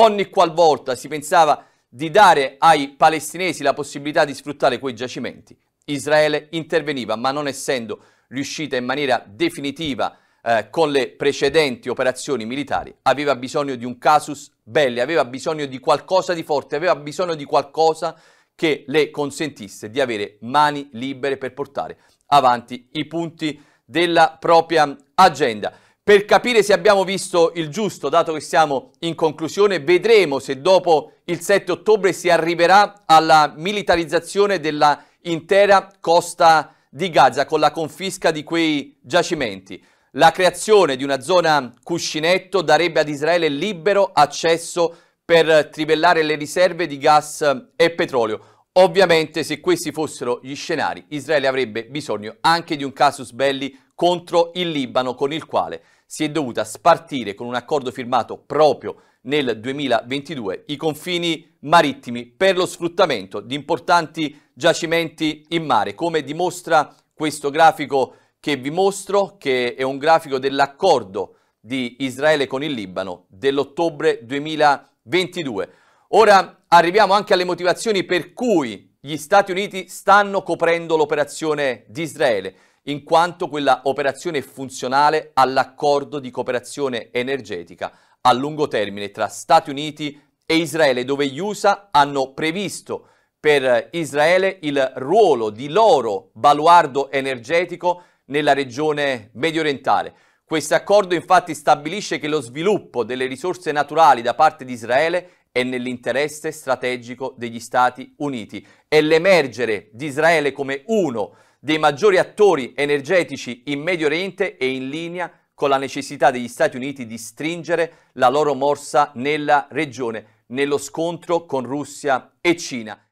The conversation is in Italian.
ogni qualvolta si pensava di dare ai palestinesi la possibilità di sfruttare quei giacimenti, Israele interveniva, ma non essendo riuscita in maniera definitiva eh, con le precedenti operazioni militari, aveva bisogno di un casus belli, aveva bisogno di qualcosa di forte, aveva bisogno di qualcosa che le consentisse di avere mani libere per portare avanti i punti della propria agenda per capire se abbiamo visto il giusto, dato che siamo in conclusione, vedremo se dopo il 7 ottobre si arriverà alla militarizzazione dell'intera costa di Gaza con la confisca di quei giacimenti. La creazione di una zona cuscinetto darebbe ad Israele libero accesso per trivellare le riserve di gas e petrolio. Ovviamente se questi fossero gli scenari, Israele avrebbe bisogno anche di un casus belli contro il Libano con il quale si è dovuta spartire con un accordo firmato proprio nel 2022 i confini marittimi per lo sfruttamento di importanti giacimenti in mare, come dimostra questo grafico che vi mostro, che è un grafico dell'accordo di Israele con il Libano dell'ottobre 2022. Ora arriviamo anche alle motivazioni per cui gli Stati Uniti stanno coprendo l'operazione di Israele, in quanto quella operazione è funzionale all'accordo di cooperazione energetica a lungo termine tra Stati Uniti e Israele, dove gli USA hanno previsto per Israele il ruolo di loro baluardo energetico nella regione medio orientale. Questo accordo infatti stabilisce che lo sviluppo delle risorse naturali da parte di Israele è nell'interesse strategico degli Stati Uniti e l'emergere di Israele come uno dei maggiori attori energetici in Medio Oriente è in linea con la necessità degli Stati Uniti di stringere la loro morsa nella regione, nello scontro con Russia e Cina.